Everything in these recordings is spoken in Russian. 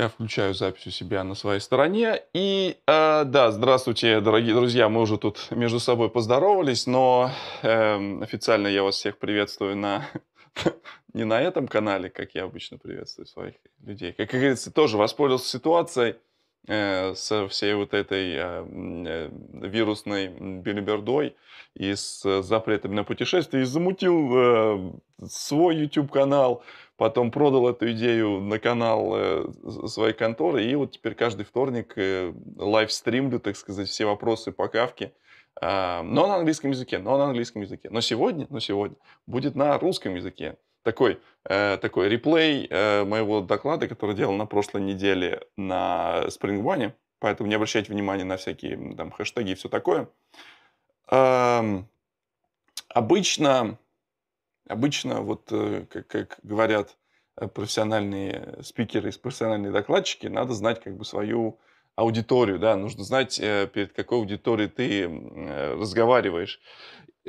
Я включаю запись у себя на своей стороне. И э, да, здравствуйте, дорогие друзья. Мы уже тут между собой поздоровались, но э, официально я вас всех приветствую на не на этом канале, как я обычно приветствую своих людей. Как говорится, тоже воспользовался ситуацией. Э, со всей вот этой а, э, вирусной билибердой и с э, запретами на путешествия, и замутил свой YouTube-канал, потом продал эту идею на канал своей конторы, и вот теперь каждый вторник лайвстримлю, так сказать, все вопросы по кавке, а, но на английском языке, но на английском языке. Но сегодня, но сегодня будет на русском языке такой, э, такой реплей э, моего доклада, который делал на прошлой неделе на Spring One, поэтому не обращайте внимания на всякие там хэштеги и все такое. Эм, обычно, обычно вот э, как, как говорят э, профессиональные спикеры и профессиональные докладчики, надо знать как бы свою аудиторию, да, нужно знать, э, перед какой аудиторией ты разговариваешь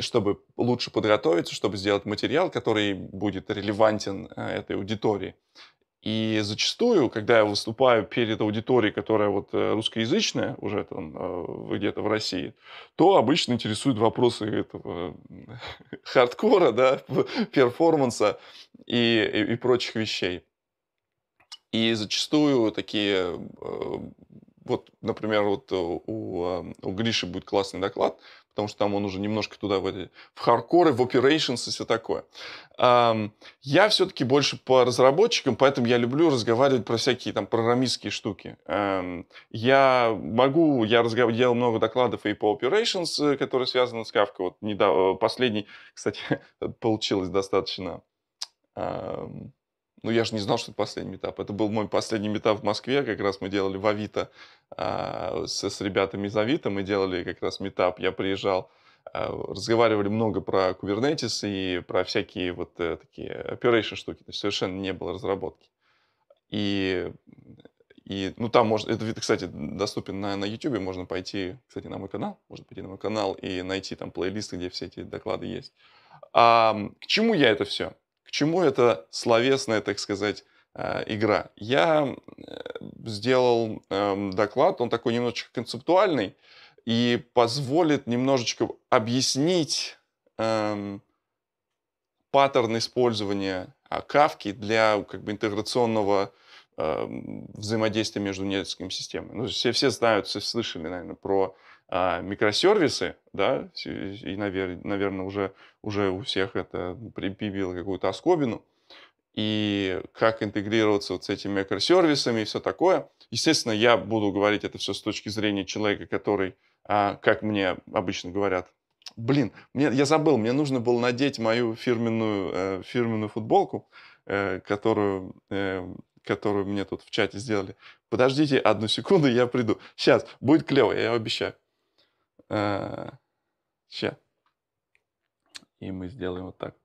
чтобы лучше подготовиться, чтобы сделать материал, который будет релевантен э, этой аудитории. И зачастую, когда я выступаю перед аудиторией, которая вот э, русскоязычная уже там э, где-то в России, то обычно интересуют вопросы этого хардкора, да, перформанса и, и, и прочих вещей. И зачастую такие, вот, например, вот у, у Гриши будет классный доклад – потому что там он уже немножко туда в, эти, в хардкоры, в operations и все такое. Я все-таки больше по разработчикам, поэтому я люблю разговаривать про всякие там программистские штуки. Я могу, я разгов... делал много докладов и по operations, э, которые связаны с Kafka. Вот недавно, э, последний, кстати, получилось достаточно ну, я же не знал, что это последний метап. Это был мой последний метап в Москве. Как раз мы делали в Авито а, с, ребятами из Авито. Мы делали как раз метап. Я приезжал, а, разговаривали много про Kubernetes и про всякие вот а, такие operation штуки. То есть совершенно не было разработки. И, и ну, там можно... Это, кстати, доступен на, на YouTube. Можно пойти, кстати, на мой канал. Можно пойти на мой канал и найти там плейлисты, где все эти доклады есть. А, к чему я это все? чему эта словесная, так сказать, э, игра? Я сделал эм, доклад, он такой немножечко концептуальный и позволит немножечко объяснить эм, паттерн использования а, кавки для как бы интеграционного эм, взаимодействия между несколькими системами. Ну, все, все знают, все слышали, наверное, про а, микросервисы, да, и, наверное, уже, уже у всех это прибило какую-то оскобину, и как интегрироваться вот с этими микросервисами и все такое. Естественно, я буду говорить это все с точки зрения человека, который, а, как мне обычно говорят, блин, мне, я забыл, мне нужно было надеть мою фирменную, э, фирменную футболку, э, которую, э, которую мне тут в чате сделали. Подождите одну секунду, я приду. Сейчас, будет клево, я обещаю. Че э, и мы сделаем вот так.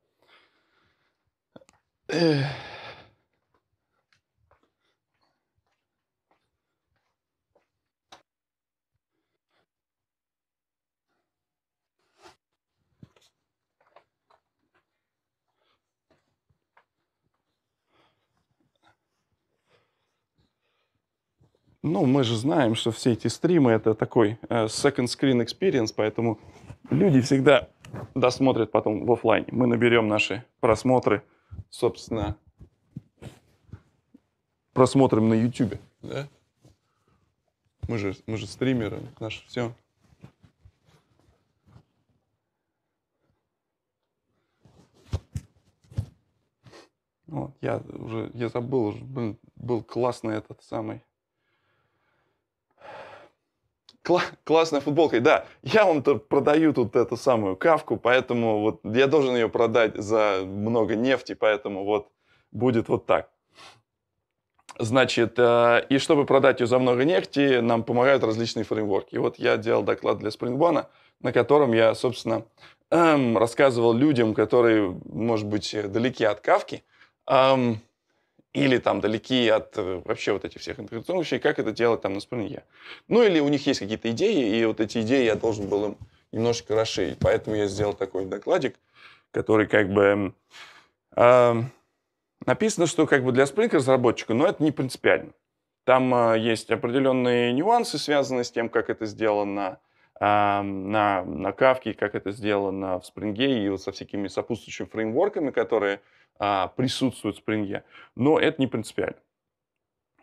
Ну, мы же знаем, что все эти стримы — это такой э, second screen experience, поэтому люди всегда досмотрят потом в офлайне. Мы наберем наши просмотры, собственно, просмотрим на YouTube. Да? Мы же, мы же стримеры, наше все. Вот, я уже, я забыл, уже, блин, был классный этот самый Кла- классная футболка. Да, я вам то продаю тут эту самую кавку, поэтому вот я должен ее продать за много нефти, поэтому вот будет вот так. Значит, э, и чтобы продать ее за много нефти, нам помогают различные фреймворки. И вот я делал доклад для Springboane, на котором я, собственно, эм, рассказывал людям, которые, может быть, далеки от кавки, эм, или там далеки от э, вообще вот этих всех интеграционных вещей, как это делать там на спринге. Ну или у них есть какие-то идеи, и вот эти идеи я должен был им немножечко расширить. Поэтому я сделал такой докладик, который как бы... Э, написано, что как бы для Spring разработчика, но это не принципиально. Там э, есть определенные нюансы, связанные с тем, как это сделано, на, на кавке, как это сделано в Spring, и вот со всякими сопутствующими фреймворками, которые а, присутствуют в Spring. Но это не принципиально.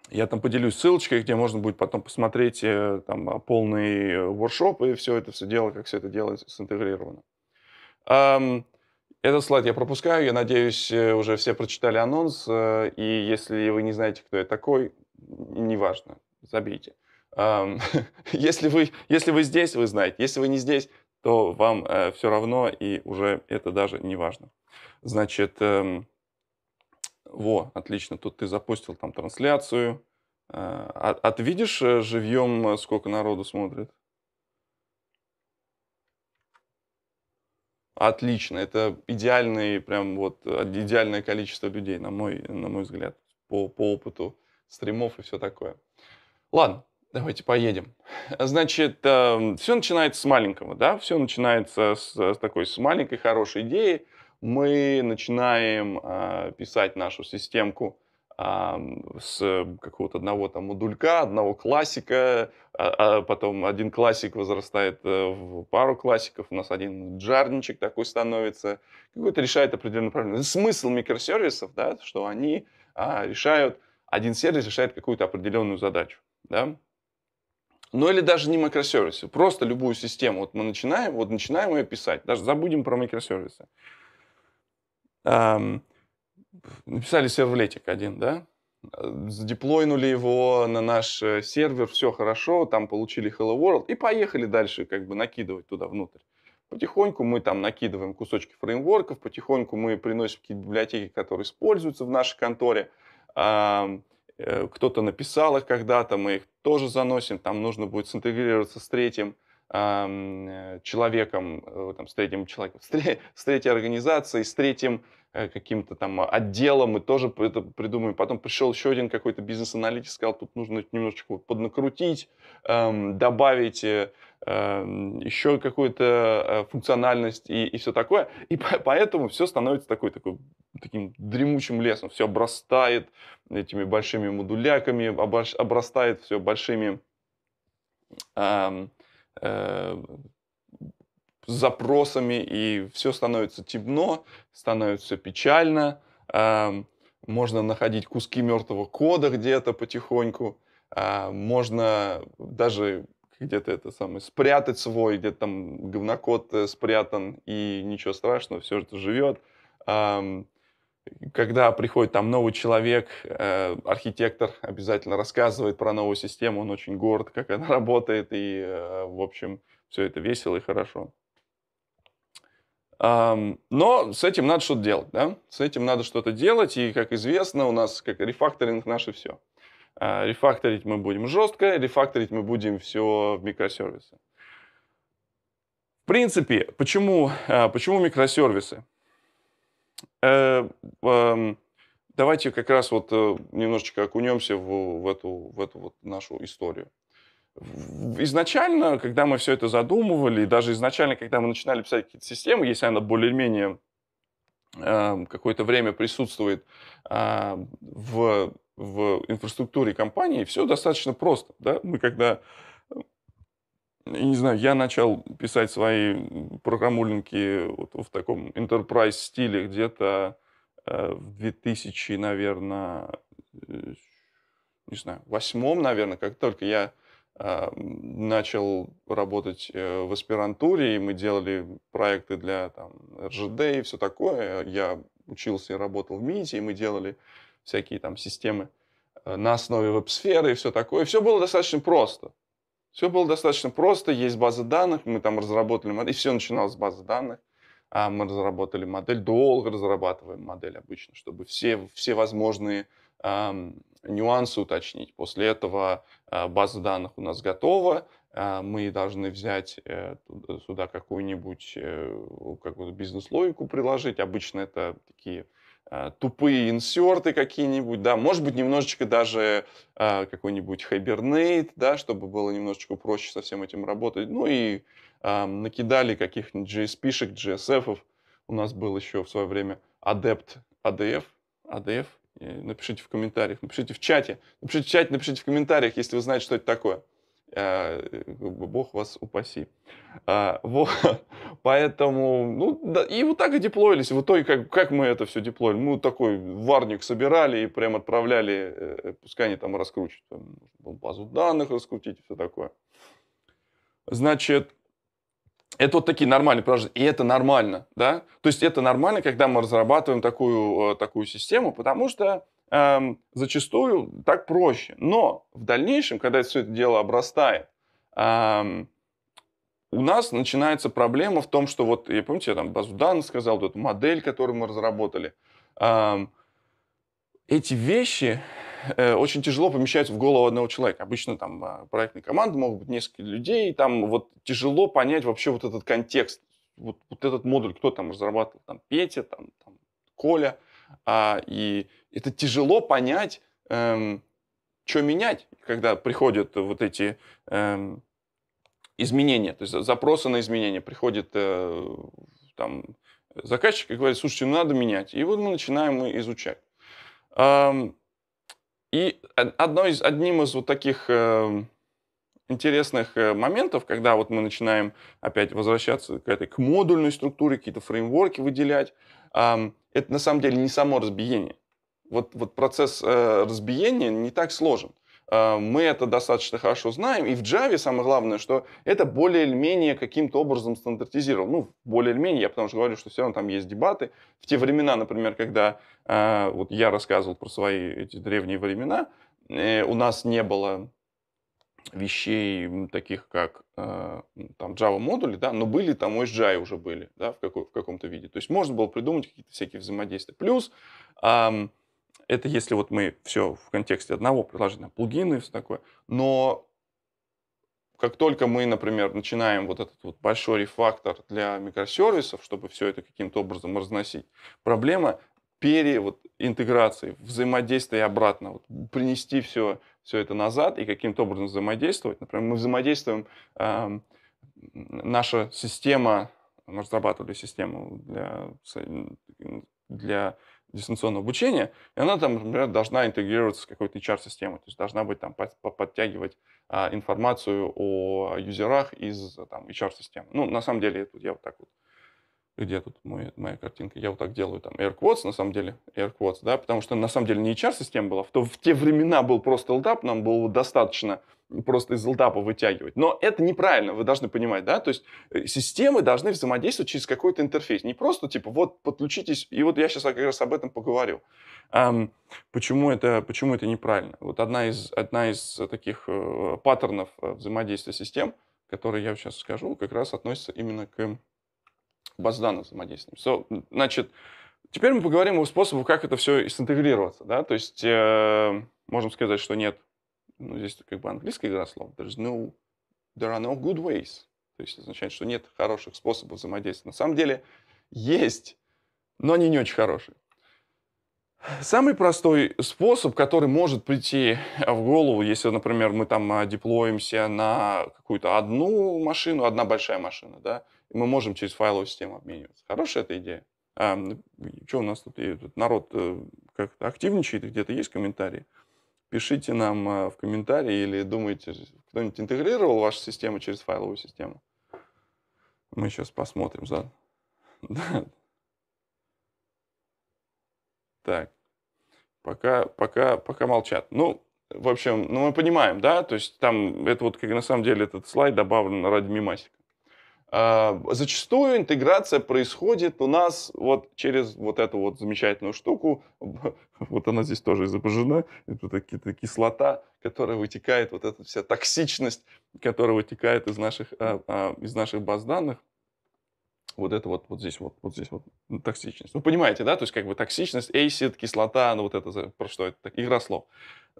Я там поделюсь ссылочкой, где можно будет потом посмотреть э, там, а, полный э, воршоп и все это все дело, как все это делается синтегрировано. Um, этот слайд я пропускаю. Я надеюсь, э, уже все прочитали анонс. И если вы не знаете, кто я такой, неважно, забейте. если, вы, если вы здесь, вы знаете. Если вы не здесь, то вам э, все равно, и уже это даже не важно. Значит, эм, во, отлично, тут ты запустил там трансляцию. Э, от, а, а от видишь э, живьем, э, сколько народу смотрит? Отлично, это идеальный, прям вот идеальное количество людей, на мой, на мой взгляд, по, по опыту стримов и все такое. Ладно, Давайте поедем. Значит, э, эм, все начинается с маленького, да, все начинается с, с такой с маленькой хорошей идеи. Мы начинаем э, писать нашу системку э, с какого-то одного там модулька, одного классика, а, а потом один классик возрастает э, в пару классиков, у нас один джарничек такой становится, какой-то решает определенную проблему. Смысл микросервисов, да, что они а, решают, один сервис решает какую-то определенную задачу, да, ну или даже не микросервисы, просто любую систему. Вот мы начинаем, вот начинаем ее писать, даже забудем про микросервисы. Эм, написали сервлетик один, да? Задеплойнули его на наш э, сервер, все хорошо, там получили Hello World и поехали дальше как бы накидывать туда внутрь. Потихоньку мы там накидываем кусочки фреймворков, потихоньку мы приносим какие-то библиотеки, которые используются в нашей конторе. Эм, кто-то написал их когда-то, мы их тоже заносим, там нужно будет синтегрироваться с третьим э, человеком, э, там, с третьим человеком, с, третьей организацией, с третьим э, каким-то там отделом, мы тоже это придумаем. Потом пришел еще один какой-то бизнес-аналитик, сказал, тут нужно немножечко поднакрутить, добавить Эм, еще какую-то э, функциональность и, и все такое. И поэтому все становится такой, такой, таким дремучим лесом. Все обрастает этими большими модуляками, обрастает все большими э, э, запросами, и все становится темно, становится печально. Э, можно находить куски мертвого кода где-то потихоньку. Э, можно даже где-то это самое, спрятать свой, где-то там говнокод э, спрятан, и ничего страшного, все это живет. Когда приходит там новый человек, э, архитектор обязательно рассказывает про новую систему, он очень горд, как она работает, и, э, в общем, все это весело и хорошо. Но с этим надо что-то делать, да? С этим надо что-то делать, и, как известно, у нас как рефакторинг наше все. А, рефакторить мы будем жестко, рефакторить мы будем все в микросервисы. В принципе, почему, а, почему микросервисы? Э, эм, давайте как раз вот э, немножечко окунемся в, в эту, в эту вот нашу историю. Изначально, когда мы все это задумывали, даже изначально, когда мы начинали писать какие-то системы, если она более-менее Э, какое-то время присутствует э, в, в инфраструктуре компании, все достаточно просто. Да? Мы когда не знаю, я начал писать свои программулинки вот в таком enterprise стиле где-то э, в 2000, наверное, не знаю, восьмом, наверное, как только я а, начал работать э, в аспирантуре, и мы делали проекты для там, РЖД и все такое. Я учился и работал в МИДе, и мы делали всякие там системы э, на основе веб-сферы и все такое. все было достаточно просто. Все было достаточно просто, есть база данных, мы там разработали модель, и все начиналось с базы данных. А мы разработали модель, долго разрабатываем модель обычно, чтобы все, все возможные нюансы уточнить. После этого э, база данных у нас готова, э, мы должны взять э, сюда какую-нибудь какую бизнес-логику приложить. Обычно это такие тупые инсерты какие-нибудь, да, может быть, немножечко даже какой-нибудь Hibernate, да, чтобы было немножечко проще со всем этим работать. Ну и накидали каких-нибудь JSP-шек, JSF-ов. У нас был еще в свое время Adept ADF, ADF, Э, напишите в комментариях, напишите в чате, напишите в чате, напишите в комментариях, если вы знаете, что это такое. А, э, Бог вас упаси. А, вот. Поэтому, ну, да, и вот так и деплоились. В итоге, как, как мы это все деплоили? Мы вот такой варник собирали и прям отправляли, э, пускай они там раскручивают, базу данных раскрутить и все такое. Значит, это вот такие нормальные приложения. И это нормально, да? То есть это нормально, когда мы разрабатываем такую, э, такую систему, потому что эм, зачастую так проще. Но в дальнейшем, когда все это дело обрастает, эм, у нас начинается проблема в том, что вот, я помните, я там базу данных сказал, вот эту модель, которую мы разработали, эм, эти вещи э, очень тяжело помещаются в голову одного человека. Обычно там а, проектные команды могут быть несколько людей, и там вот тяжело понять вообще вот этот контекст, вот, вот этот модуль, кто там разрабатывал, там Петя, там, там Коля, а, и это тяжело понять, эм, что менять, когда приходят вот эти эм, изменения, то есть запросы на изменения, приходят э, там заказчик и говорит, слушайте, ну надо менять, и вот мы начинаем изучать. Эм, и одно из, одним из вот таких эм, э, интересных моментов, когда вот мы начинаем опять возвращаться к этой к модульной структуре, какие-то фреймворки выделять, э, это на самом деле не само разбиение. Вот, вот процесс э, разбиения не так сложен. Э, мы это достаточно хорошо знаем. И в Java самое главное, что это более или менее каким-то образом стандартизировал Ну, более или менее, я потому что говорю, что все равно там есть дебаты. В те времена, например, когда э, вот я рассказывал про свои эти древние времена, э, у нас не было вещей таких, как там Java модули, да, но были там OSGI уже были, да, в, какой, в каком-то виде. То есть можно было придумать какие-то всякие взаимодействия. Плюс это если вот мы все в контексте одного приложения, плагины и все такое. Но как только мы, например, начинаем вот этот вот большой рефактор для микросервисов, чтобы все это каким-то образом разносить, проблема пере вот, интеграции, взаимодействия обратно, вот, принести все, все это назад и каким-то образом взаимодействовать. Например, мы взаимодействуем, э, наша система, мы разрабатывали систему для, для дистанционного обучения, и она там, например, должна интегрироваться с какой-то HR-системой, то есть должна быть там подтягивать а, информацию о юзерах из там, HR-системы. Ну, на самом деле, тут я вот так вот где тут моя, моя картинка, я вот так делаю там AirQuotes, на самом деле, AirQuotes, да, потому что на самом деле не HR-система была, в, то, в те времена был просто LDAP, нам было достаточно просто из LDAP вытягивать. Но это неправильно, вы должны понимать, да, то есть э, системы должны взаимодействовать через какой-то интерфейс, не просто типа вот подключитесь, и вот я сейчас как раз об этом поговорю. Um, почему, это, почему это неправильно? Вот одна из, одна из э, таких э, паттернов э, взаимодействия систем, которые я сейчас скажу, как раз относится именно к Базданом взаимодействием. So, значит, теперь мы поговорим о способах, как это все синтегрироваться. Да? То есть э, можем сказать, что нет, ну, здесь как бы английское игра слов, there's no, there are no good ways. То есть означает, что нет хороших способов взаимодействия. На самом деле есть, но они не очень хорошие. Самый простой способ, который может прийти в голову, если, например, мы там э, деплоимся на какую-то одну машину, одна большая машина, да, мы можем через файловую систему обмениваться. Хорошая эта идея. А, что у нас тут, тут народ э, как-то активничает, где-то есть комментарии? Пишите нам э, в комментарии или думаете, кто-нибудь интегрировал вашу систему через файловую систему? Мы сейчас посмотрим. За... Так. Пока, пока, пока молчат. Ну, в общем, ну мы понимаем, да, то есть там это вот как на самом деле этот слайд добавлен ради мимасика. А, зачастую интеграция происходит у нас вот через вот эту вот замечательную штуку. Вот она здесь тоже изображена. Это какая-то кислота, которая вытекает, вот эта вся токсичность, которая вытекает из наших, а, а, из наших баз данных. Вот это вот, вот здесь вот, вот здесь вот токсичность. Вы понимаете, да? То есть как бы токсичность, acid, кислота, ну вот это, про что это, игра слов.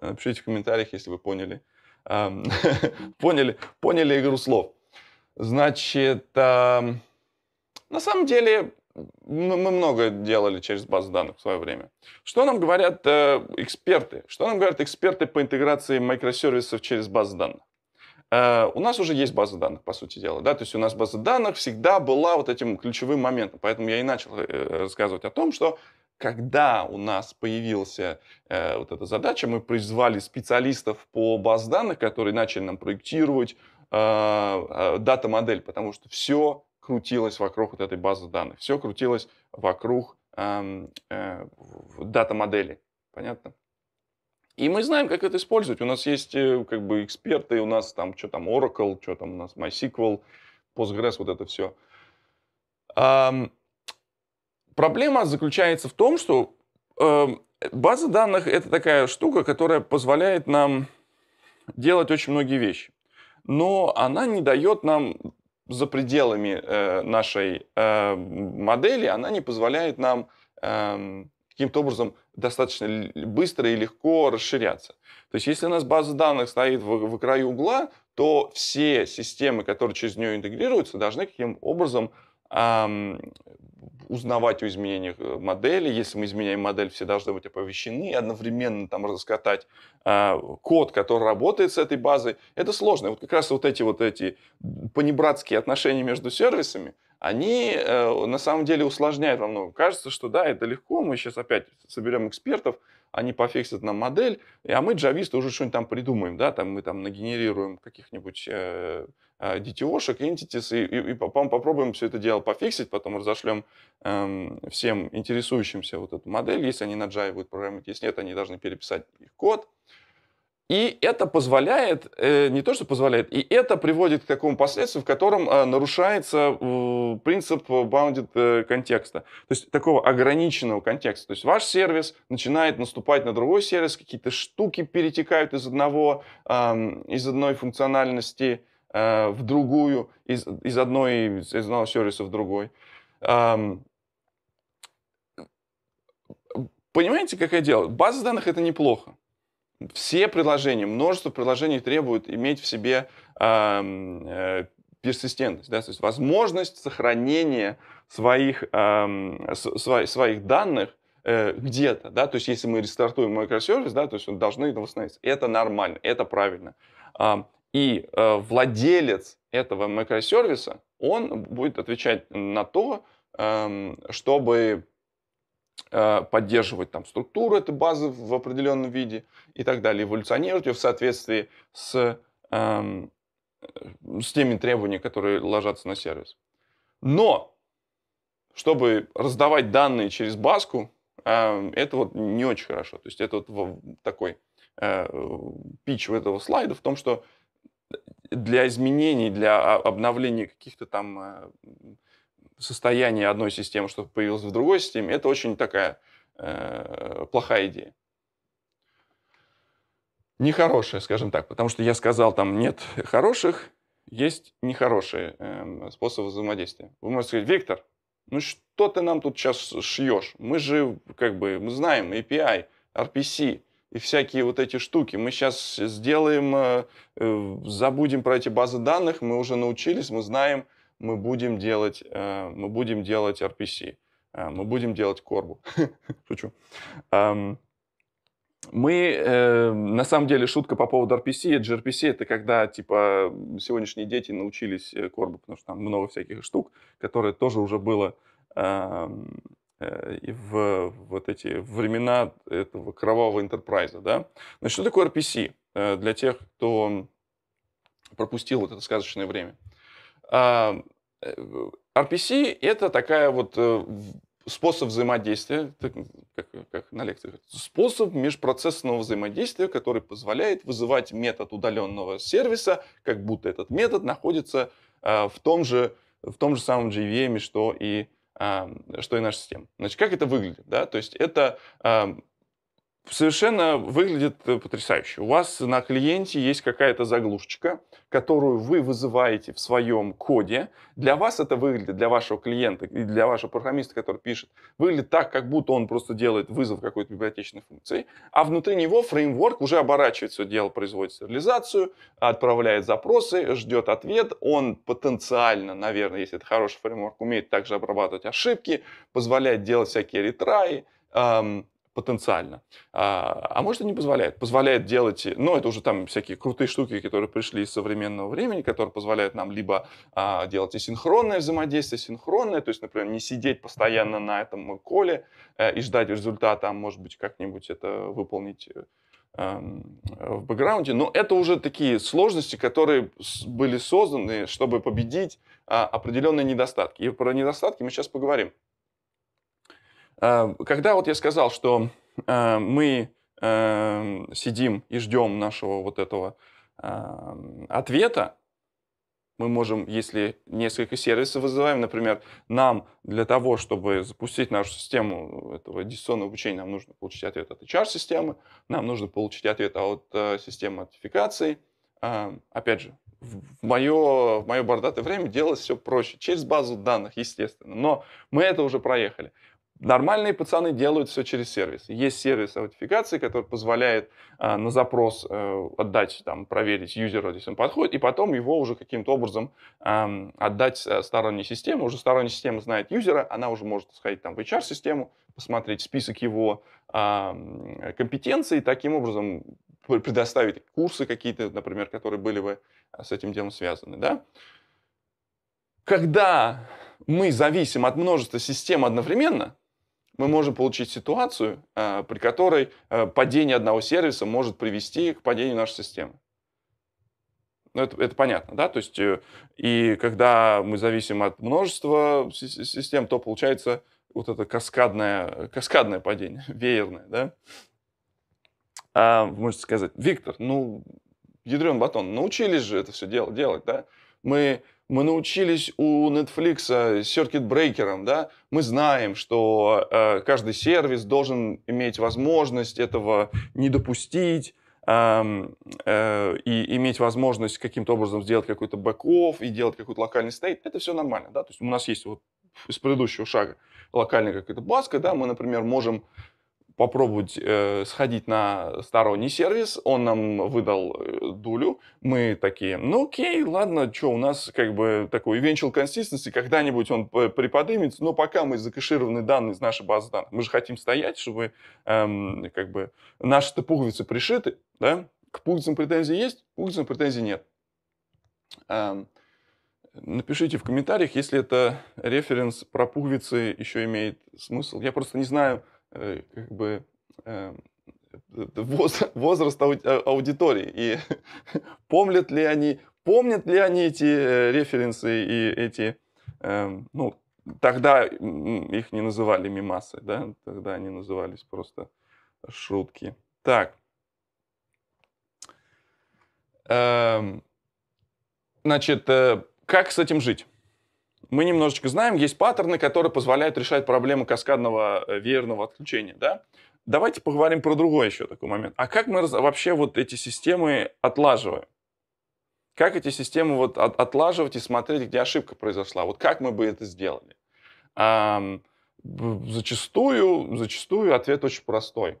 Э, пишите в комментариях, если вы поняли, поняли, поняли игру слов. Значит, э, на самом деле мы много делали через базу данных в свое время. Что нам говорят э, эксперты? Что нам говорят эксперты по интеграции микросервисов через базы данных? Э, у нас уже есть база данных, по сути дела. Да? То есть у нас база данных всегда была вот этим ключевым моментом. Поэтому я и начал э, э рассказывать о том, что когда у нас появилась э, вот эта задача, мы призвали специалистов по баз данных, которые начали нам проектировать, а, а, дата-модель, потому что все крутилось вокруг вот этой базы данных, все крутилось вокруг э, дата-модели. Понятно? И мы знаем, как это использовать. У нас есть э, как бы эксперты, у нас там что там Oracle, что там у нас MySQL, Postgres, вот это все. Эм, проблема заключается в том, что э, база данных это такая штука, которая позволяет нам делать очень многие вещи но она не дает нам за пределами э, нашей э, модели, она не позволяет нам э, каким-то образом достаточно быстро и легко расширяться. То есть, если у нас база данных стоит в, в краю угла, то все системы, которые через нее интегрируются, должны каким образом эм, узнавать о изменениях э, модели. Если мы изменяем модель, все должны быть оповещены, и одновременно там раскатать э, а, код, который работает с этой базой. Это сложно. Вот как раз вот эти вот эти понебратские отношения между сервисами, они э, на самом деле усложняют во многом. Кажется, что да, это легко, мы сейчас опять соберем экспертов, они пофиксят нам модель, а мы, джависты, уже что-нибудь там придумаем, да, там мы там нагенерируем каких-нибудь э, DTO-шек, а, Entities, и, и, и попробуем все это дело пофиксить, потом разошлем эм, всем интересующимся вот эту модель, если они на Java будут программировать, если нет, они должны переписать их код. И это позволяет, э, не то что позволяет, и это приводит к такому последствию, в котором э, нарушается э, принцип bounded э, контекста, то есть такого ограниченного контекста. То есть ваш сервис начинает наступать на другой сервис, какие-то штуки перетекают из одного, э, из одной функциональности, Э, в другую, из, из одной, из одного сервиса в другой. Эм, понимаете, какое дело? База данных это неплохо. Все приложения, множество приложений требуют иметь в себе э, э, персистентность, да, то есть возможность сохранения своих, эм, сво, своих данных э, где-то, да, то есть если мы рестартуем микросервис, да, то есть он должны восстановиться. Это нормально, это правильно. И э, владелец этого микросервиса, он будет отвечать на то, э, чтобы э, поддерживать там структуру этой базы в определенном виде и так далее, эволюционировать ее в соответствии с, эм, э, с теми требованиями, которые ложатся на сервис. Но, чтобы раздавать данные через баску, э, это вот не очень хорошо. То есть это вот такой э, пич этого слайда в том, что для изменений, для обновления каких-то там э, состояний одной системы, чтобы появилось в другой системе, это очень такая э, плохая идея. Нехорошая, скажем так, потому что я сказал, там нет хороших, есть нехорошие э, способы взаимодействия. Вы можете сказать, Виктор, ну что ты нам тут сейчас шьешь? Мы же, как бы, мы знаем API, RPC, и всякие вот эти штуки. Мы сейчас сделаем, э, э, забудем про эти базы данных, мы уже научились, мы знаем, мы будем делать, э, мы будем делать RPC, мы будем делать корбу. Шучу. Мы, на самом деле, шутка по поводу RPC. gRPC — это когда, типа, сегодняшние дети научились корбу, потому что там много всяких штук, которые тоже уже было Э, в вот эти времена этого кровавого интерпрайза. Да? Значит, ну, что такое RPC э, для тех, кто пропустил вот это сказочное время? А, э, RPC — это такая вот способ взаимодействия, как, как на лекциях, способ межпроцессного взаимодействия, который позволяет вызывать метод удаленного сервиса, как будто этот метод находится в том же в том же самом JVM, что и что и наша система. Значит, как это выглядит? Да? То есть это совершенно выглядит э, потрясающе. У вас на клиенте есть какая-то заглушечка, которую вы вызываете в своем коде. Для вас это выглядит, для вашего клиента и для вашего программиста, который пишет, выглядит так, как будто он просто делает вызов какой-то библиотечной функции, а внутри него фреймворк уже оборачивает все дело, производит сериализацию, отправляет запросы, ждет ответ. Он потенциально, наверное, если это хороший фреймворк, умеет также обрабатывать ошибки, позволяет делать всякие ретраи, потенциально. А, а может и не позволяет. Позволяет делать, ну, это уже там всякие крутые штуки, которые пришли из современного времени, которые позволяют нам либо а, делать и синхронное взаимодействие, синхронное, то есть, например, не сидеть постоянно на этом коле э, и ждать результата, а может быть как-нибудь это выполнить эм, в бэкграунде, но это уже такие сложности, которые были созданы, чтобы победить а, определенные недостатки. И про недостатки мы сейчас поговорим. Эм, когда вот я сказал, что эм, мы эм, сидим и ждем нашего вот этого ответа, мы можем, если несколько сервисов вызываем, например, нам для того, чтобы запустить нашу систему этого дистанционного обучения, нам нужно получить ответ от HR-системы, нам нужно получить ответ от э, системы нотификаций. Э, опять же, в мое, в мое бордатое время делать все проще, через базу данных, естественно. Но мы это уже проехали. Нормальные пацаны делают все через сервис. Есть сервис аутентификации, который позволяет э, на запрос э, отдать, там, проверить юзера, если он подходит, и потом его уже каким-то образом э, отдать э, сторонней системе. Уже сторонняя система знает юзера, она уже может сходить там, в HR-систему, посмотреть список его э, компетенций, и таким образом предоставить курсы какие-то, например, которые были бы э, с этим делом связаны. Да? Когда мы зависим от множества систем одновременно, мы можем получить ситуацию, э, при которой э, падение одного сервиса может привести к падению нашей системы. Ну, это, это понятно, да? То есть, э, и когда мы зависим от множества систем, то получается вот это каскадное, каскадное падение, веерное, да? А, можете сказать, Виктор, ну, ядрен батон, научились же это все делать, делать да? Мы мы научились у Netflix circuit брейкером, да, мы знаем, что э, каждый сервис должен иметь возможность этого не допустить, э, э, и иметь возможность каким-то образом сделать какой-то бэк и делать какой-то локальный стейт, это все нормально, да, то есть у нас есть вот из предыдущего шага локальная какая-то баска, да, мы, например, можем попробовать э, сходить на сторонний сервис, он нам выдал э, дулю, мы такие, ну окей, ладно, что, у нас как бы такой eventual consistency, когда-нибудь он э, приподнимется, но пока мы закэшированы данные из нашей базы данных, мы же хотим стоять, чтобы эм, как бы наши-то пуговицы пришиты, да, к пуговицам претензий есть, к пуговицам претензий нет. Эм, напишите в комментариях, если это референс про пуговицы еще имеет смысл. Я просто не знаю, Э, как бы э, возраст э, аудитории и помнят ли они, помнят ли они эти референсы и эти, эм, ну, тогда их не называли мимасы, да, тогда они назывались просто шутки. Так. Эм, значит, как с этим жить? мы немножечко знаем, есть паттерны, которые позволяют решать проблемы каскадного э, веерного отключения, да? Давайте поговорим про другой еще такой момент. А как мы вообще вот эти системы отлаживаем? Как эти системы вот отлаживать и смотреть, где ошибка произошла? Вот как мы бы это сделали? Эм, зачастую, зачастую ответ очень простой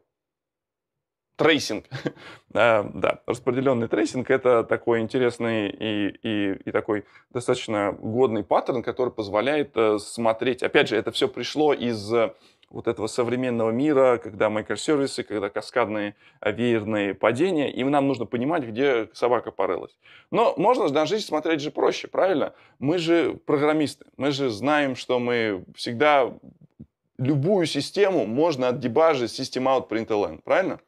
трейсинг. да, распределенный трейсинг — это такой интересный и, и, и такой достаточно годный паттерн, который позволяет э, смотреть. Опять же, это все пришло из э, вот этого современного мира, когда микросервисы, когда каскадные веерные падения, и нам нужно понимать, где собака порылась. Но можно на жизнь смотреть же проще, правильно? Мы же программисты, мы же знаем, что мы всегда любую систему можно отдебажить system out print ln, правильно?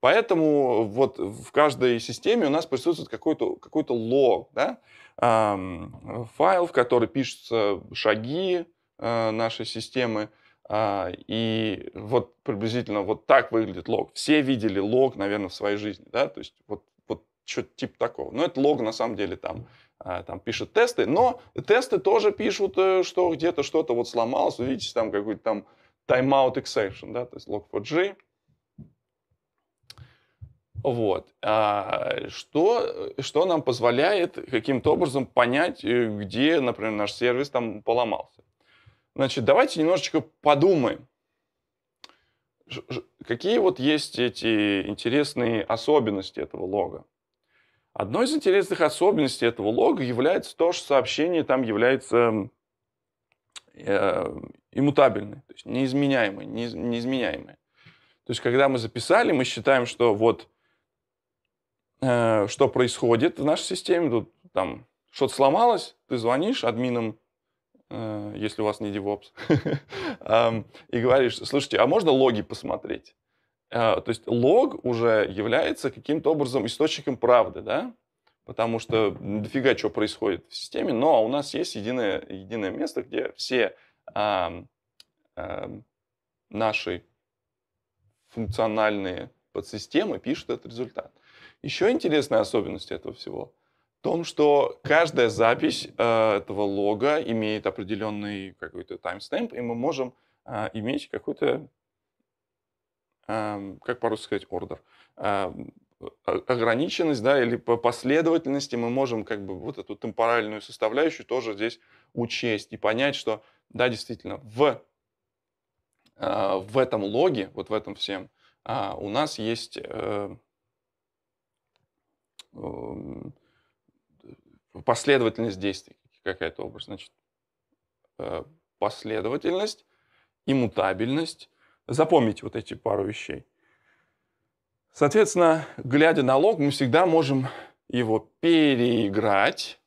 Поэтому вот в каждой системе у нас присутствует какой-то какой лог, да? эм, файл, в который пишутся шаги э, нашей системы. Э, и вот приблизительно вот так выглядит лог. Все видели лог, наверное, в своей жизни. Да? То есть вот, вот что-то типа такого. Но это лог на самом деле там а, там пишет тесты, но тесты тоже пишут, э, что где-то что-то вот сломалось, Видите там какой-то там timeout exception, да, то есть log4j, вот. А что, что нам позволяет каким-то образом понять, э, где, например, наш сервис там поломался. Значит, давайте немножечко подумаем, какие вот есть эти интересные особенности этого лога. Одной из интересных особенностей этого лога является то, что сообщение там является э, иммутабельное, то есть неизменяемое, неизменяемое. То есть, когда мы записали, мы считаем, что вот Э, что происходит в нашей системе. Тут там что-то сломалось, ты звонишь админам, э, если у вас не DevOps, и говоришь, слушайте, а можно логи посмотреть? Э, то есть лог уже является каким-то образом источником правды, да? Потому что дофига чего происходит в системе, но у нас есть единое, единое место, где все а, а, наши функциональные подсистемы пишут этот результат. Еще интересная особенность этого всего в том, что каждая запись э, этого лога имеет определенный какой-то таймстемп, и мы можем э, иметь какой-то, э, как по-русски сказать, ордер, э, ограниченность, да, или по последовательности мы можем как бы вот эту темпоральную составляющую тоже здесь учесть и понять, что, да, действительно, в, э, в этом логе, вот в этом всем, э, у нас есть... Э, Эм, последовательность действий какая-то образ. Значит, э, последовательность, и мутабельность Запомните вот эти пару вещей. Соответственно, глядя на лог, мы всегда можем его переиграть,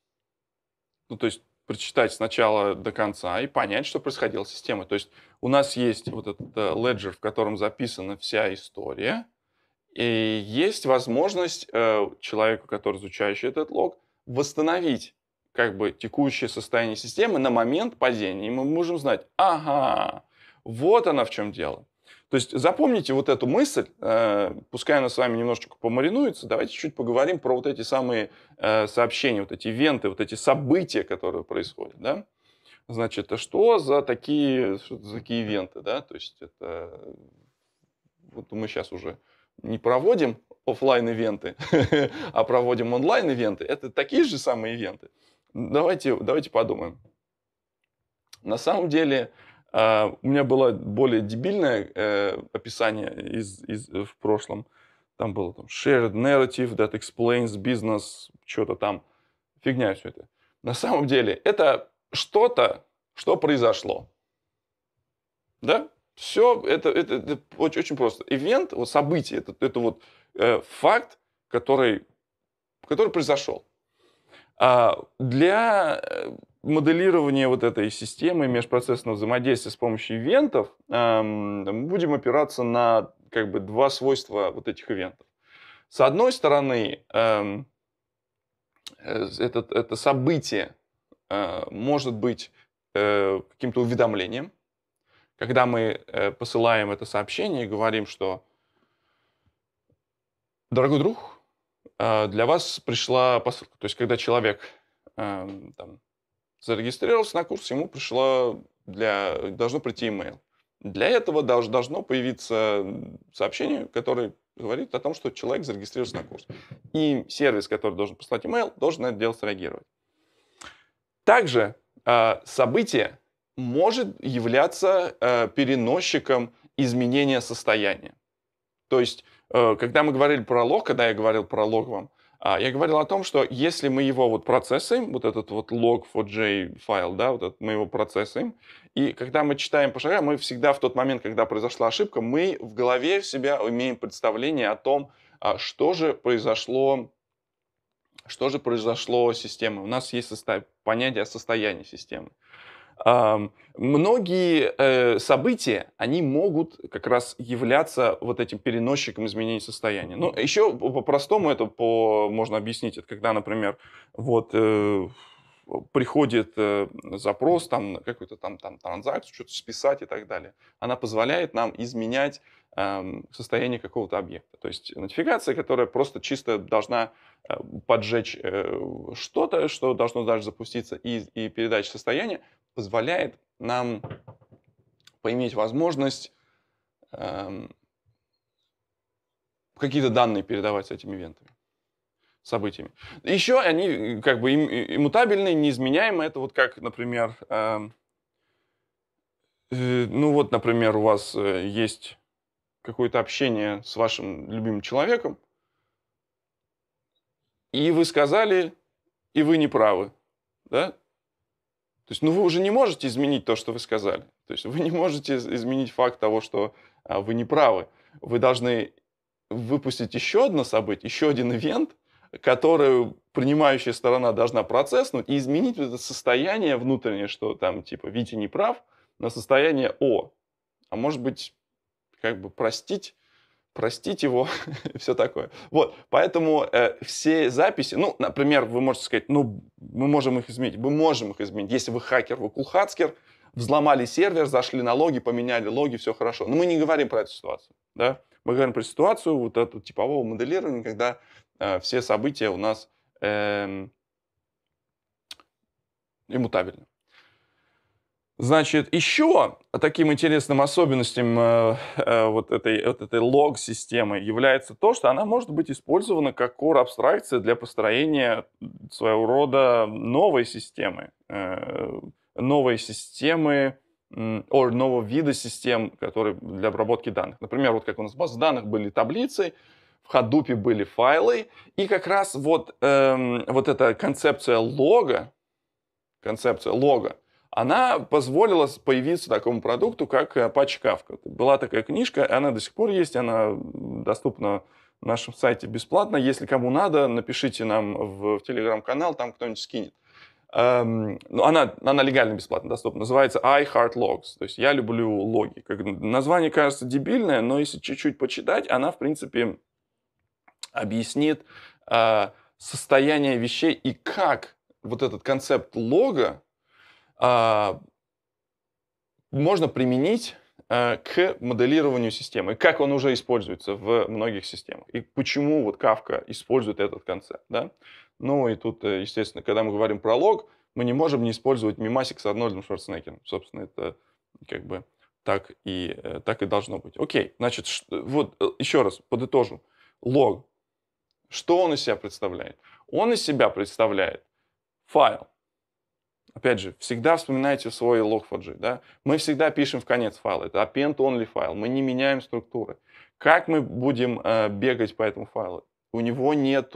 ну, то есть прочитать сначала до конца и понять, что происходило с системой. То есть у нас есть вот этот ledger, э, в котором записана вся история, и есть возможность э, человеку, который изучающий этот лог, восстановить как бы текущее состояние системы на момент падения. И мы можем знать, ага, вот она в чем дело. То есть запомните вот эту мысль, э, пускай она с вами немножечко помаринуется, давайте чуть поговорим про вот эти самые э, сообщения, вот эти венты, вот эти события, которые происходят, да? Значит, а что за такие, что за такие венты, да? То есть это... Вот мы сейчас уже не проводим офлайн ивенты а проводим онлайн-ивенты, это такие же самые ивенты. Давайте, давайте подумаем. На самом деле, а, у меня было более дебильное э, описание из, из, э, в прошлом. Там было там shared narrative that explains business, что-то там. Фигня все это. На самом деле, это что-то, что произошло. Да? Все это, это, это очень, очень просто. Ивент, вот событие, это, это вот э, факт, который, который произошел. А для э, моделирования вот этой системы межпроцессного взаимодействия с помощью ивентов эм, будем опираться на как бы два свойства вот этих ивентов. С одной стороны, эм, э, это, это событие э, может быть э, каким-то уведомлением, когда мы э, посылаем это сообщение и говорим, что дорогой друг, э, для вас пришла посылка. То есть, когда человек эм, там, зарегистрировался на курс, ему пришло для, должно прийти email. Для этого должно появиться сообщение, которое говорит о том, что человек зарегистрировался на курс. И сервис, который должен послать email, должен на это дело среагировать. Также э, события может являться э, переносчиком изменения состояния. То есть, э, когда мы говорили про лог, когда я говорил про лог вам, э, я говорил о том, что если мы его вот процессаем, вот этот вот log4j файл, да, вот этот, мы его процессаем, и когда мы читаем по шагам, мы всегда в тот момент, когда произошла ошибка, мы в голове в себя имеем представление о том, э, что же произошло что же произошло с системой. У нас есть состо... понятие о состоянии системы многие э, события, они могут как раз являться вот этим переносчиком изменений состояния. Ну, еще по-простому это по, можно объяснить. Это когда, например, вот э, приходит э, запрос там какую-то там, там транзакцию, что-то списать и так далее. Она позволяет нам изменять состояние какого-то объекта. То есть нотификация, которая просто чисто должна поджечь что-то, что должно даже запуститься, и, и передача состояния, позволяет нам поиметь возможность эм, какие-то данные передавать с этими ивентами, событиями. Еще они э, как бы им, э, иммутабельные, неизменяемые. Это вот как, например, эм, э, ну вот, например, у вас э, есть какое-то общение с вашим любимым человеком, и вы сказали, и вы не правы, да? То есть, ну, вы уже не можете изменить то, что вы сказали. То есть, вы не можете изменить факт того, что а, вы не правы. Вы должны выпустить еще одно событие, еще один ивент, который принимающая сторона должна процесснуть и изменить это состояние внутреннее, что там, типа, Витя не прав, на состояние «о». А может быть, как бы простить простить его, все такое. Вот, поэтому э, все записи, ну, например, вы можете сказать, ну, мы можем их изменить, мы можем их изменить. Если вы хакер, вы кулхацкер, взломали сервер, зашли на логи, поменяли логи, все хорошо. Но мы не говорим про эту ситуацию, да. Мы говорим про ситуацию вот этого типового моделирования, когда э, все события у нас э, иммутабельны. Значит, еще таким интересным особенностям э, э, вот этой, вот этой лог-системы является то, что она может быть использована как core-абстракция для построения своего рода новой системы, э, новой системы, or нового вида систем, которые для обработки данных. Например, вот как у нас в данных были таблицы, в Hadoop были файлы, и как раз вот, эм, вот эта концепция лога, концепция лога, она позволила появиться такому продукту, как Apache э, Kafka. Была такая книжка, она до сих пор есть, она доступна на нашем сайте бесплатно. Если кому надо, напишите нам в, в телеграм-канал, там кто-нибудь скинет. Эм, ну, она, она легально бесплатно доступна. Называется I Heart Logs. То есть я люблю логи. Как, название кажется дебильное, но если чуть-чуть почитать, она, в принципе, объяснит э, состояние вещей и как вот этот концепт лога а, можно применить а, к моделированию системы, как он уже используется в многих системах, и почему вот Kafka использует этот концепт. Да? Ну и тут, э, естественно, когда мы говорим про лог, мы не можем не использовать мимасик с Арнольдом Шварценеггером. Собственно, это как бы так и, э, так и должно быть. Окей, значит, вот э, еще раз подытожу. Лог. Что он из себя представляет? Он из себя представляет файл, Опять же, всегда вспоминайте свой log4j. Да? Мы всегда пишем в конец файла. Это append-only файл. Мы не меняем структуры. Как мы будем э, бегать по этому файлу? У него нет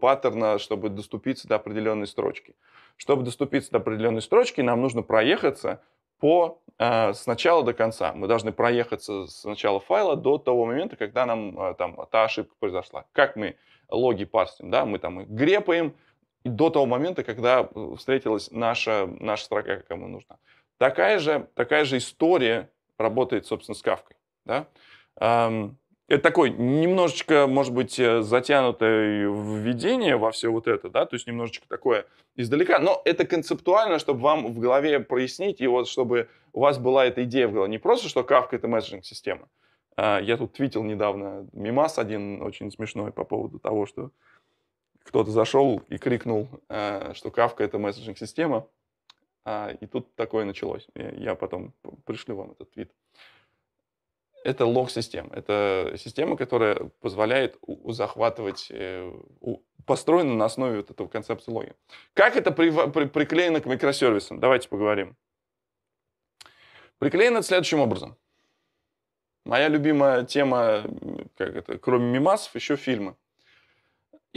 паттерна, чтобы доступиться до определенной строчки. Чтобы доступиться до определенной строчки, нам нужно проехаться по э, с начала до конца. Мы должны проехаться с начала файла до того момента, когда нам э, там та ошибка произошла. Как мы логи парсим, да, мы там их грепаем, и до того момента, когда э, встретилась наша, наша строка, какая мы нужна. Такая же, такая же история работает, собственно, с кавкой. Да? Это такое немножечко, может быть, э, затянутое введение во все вот это, да, то есть немножечко такое издалека, но это концептуально, чтобы вам в голове прояснить, и вот чтобы у вас была эта идея в голове. Не просто, что кавка это месседжинг-система. А, я тут твитил недавно мимас один очень смешной по поводу того, что кто-то зашел и крикнул, э, что Кавка это месседжинг-система. А, и тут такое началось. Я потом пришлю вам этот твит. Это лог-система. Это система, которая позволяет захватывать, э, построена на основе вот этого концепции логи. Как это при, при, приклеено к микросервисам? Давайте поговорим. Приклеено следующим образом. Моя любимая тема, как это, кроме мимасов, еще фильмы.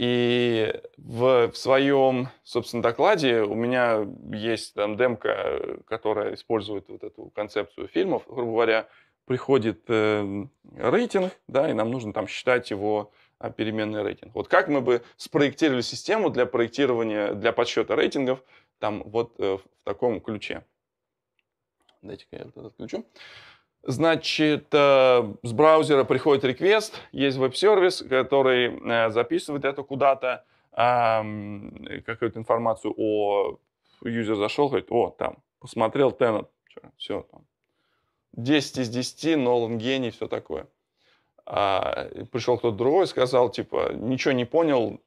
И в, в своем, собственно, докладе у меня есть там демка, которая использует вот эту концепцию фильмов. Грубо говоря, приходит э, рейтинг, да, и нам нужно там считать его а, переменный рейтинг. Вот как мы бы спроектировали систему для проектирования, для подсчета рейтингов, там вот э, в таком ключе. Дайте-ка я вот это отключу. Значит, э, с браузера приходит реквест, есть веб-сервис, который э, записывает это куда-то, какую-то информацию о... Юзер зашел, говорит, о, там, посмотрел Теннет, все, там, 10 из 10, Нолан гений, все такое. А, пришел кто-то другой, сказал, типа, ничего не понял,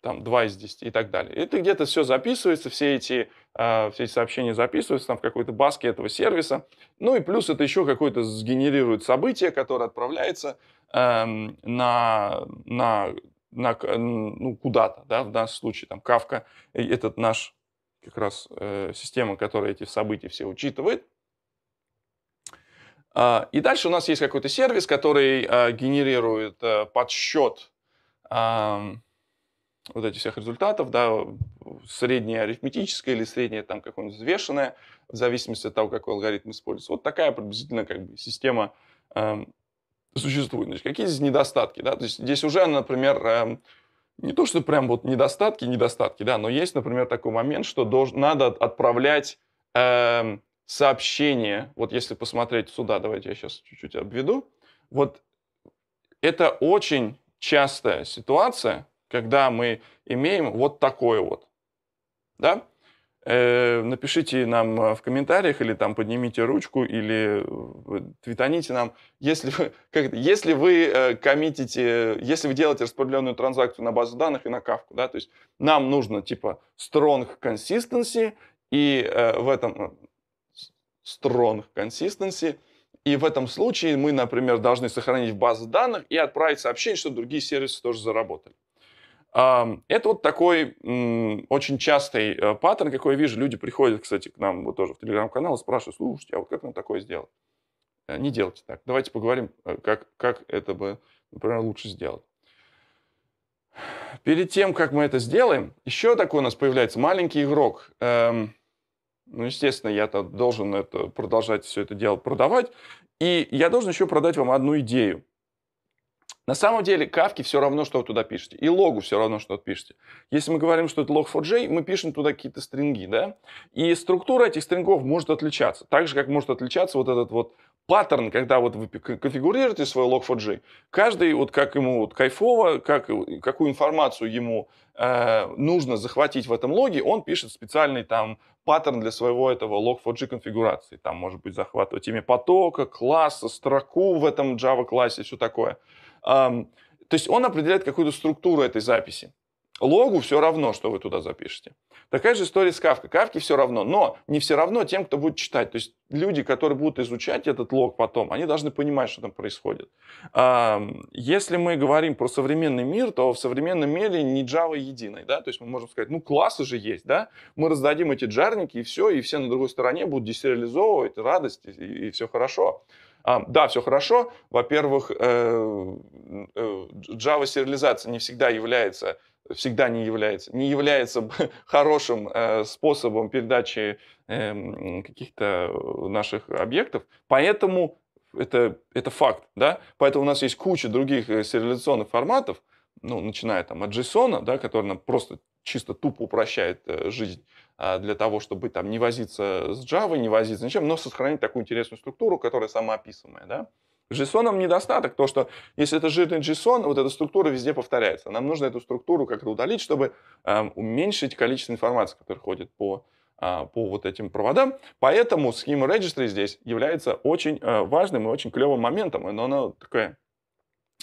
там, 2 из 10 и так далее. Это где-то все записывается, все эти а, все эти сообщения записываются там в какой-то баске этого сервиса. Ну и плюс это еще какое-то сгенерирует событие, которое отправляется эм, на, на, на, ну, куда-то, да, в данном случае там Кавка, этот наш как раз э, система, которая эти события все учитывает. Э, и дальше у нас есть какой-то сервис, который э, генерирует э, подсчет э, эм, вот этих всех результатов, да, среднее арифметическое или среднее там какое-нибудь взвешенное, в зависимости от того, какой алгоритм используется. Вот такая приблизительно как бы система э, существует. Значит, какие здесь недостатки? Да? То есть здесь уже, например, э, не то, что прям вот недостатки, недостатки, да, но есть, например, такой момент, что долж, надо отправлять э, сообщение, вот если посмотреть сюда, давайте я сейчас чуть-чуть обведу, вот это очень частая ситуация, когда мы имеем вот такое вот да? Э, напишите нам э, в комментариях или там поднимите ручку или э, твитоните нам, если вы, как это, если вы э, коммитите, если вы делаете распределенную транзакцию на базу данных и на кавку, да, то есть нам нужно типа strong consistency и э, в этом э, strong consistency, и в этом случае мы, например, должны сохранить в базу данных и отправить сообщение, чтобы другие сервисы тоже заработали. Это вот такой очень частый э, паттерн, какой я вижу. Люди приходят, кстати, к нам вот тоже в телеграм-канал и спрашивают, слушайте, а вот как нам такое сделать? Э, Не делайте так. Давайте поговорим, э, как, как это бы, например, лучше сделать. Перед тем, как мы это сделаем, еще такой у нас появляется маленький игрок. Эм, ну, естественно, я-то должен это продолжать все это дело продавать. И я должен еще продать вам одну идею. На самом деле, кавки все равно, что вы туда пишете. И логу все равно, что вы пишете. Если мы говорим, что это log4j, мы пишем туда какие-то стринги, да? И структура этих стрингов может отличаться. Так же, как может отличаться вот этот вот паттерн, когда вот вы конфигурируете свой log4j. Каждый вот как ему вот кайфово, как, какую информацию ему э, нужно захватить в этом логе, он пишет специальный там паттерн для своего этого log4j конфигурации. Там может быть захватывать имя потока, класса, строку в этом Java классе, все такое. То есть он определяет какую-то структуру этой записи. Логу все равно, что вы туда запишете. Такая же история с Кавкой. Кавке все равно, но не все равно тем, кто будет читать. То есть люди, которые будут изучать этот лог потом, они должны понимать, что там происходит. Если мы говорим про современный мир, то в современном мире не Java единой, да, то есть мы можем сказать, ну классы же есть, да, мы раздадим эти джарники и все, и все на другой стороне будут десериализовывать радость и, и все хорошо. А, да, все хорошо. Во-первых, э, э, Java сериализация не всегда является всегда не является, не является хорошим э, способом передачи эм, каких-то наших объектов. Поэтому это, это факт, да? Поэтому у нас есть куча других сериализационных форматов, ну, начиная там от JSON, да, который нам просто чисто тупо упрощает жизнь, а, для того, чтобы там не возиться с Java, не возиться ничем, но сохранить такую интересную структуру, которая самоописываемая, да. JSON недостаток то, что если это жирный JSON, вот эта структура везде повторяется. Нам нужно эту структуру как-то удалить, чтобы э, уменьшить количество информации, которая ходит по, э, по вот этим проводам. Поэтому Schema Registry здесь является очень э, важным и очень клевым моментом. Но она такое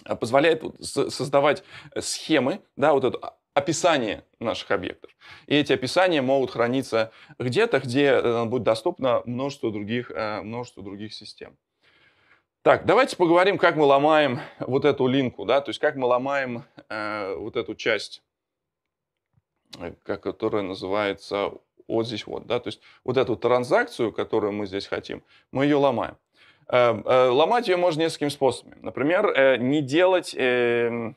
э, позволяет создавать схемы, да, вот эту описание наших объектов. И эти описания могут храниться где-то, где э, будет доступно множество других, э, множество других систем. Так, давайте поговорим, как мы ломаем вот эту линку, да, то есть как мы ломаем э, вот эту часть, э, которая называется вот здесь вот, да, то есть вот эту транзакцию, которую мы здесь хотим, мы ее ломаем. Э, э, ломать ее можно несколькими способами. Например, э, не делать... Э,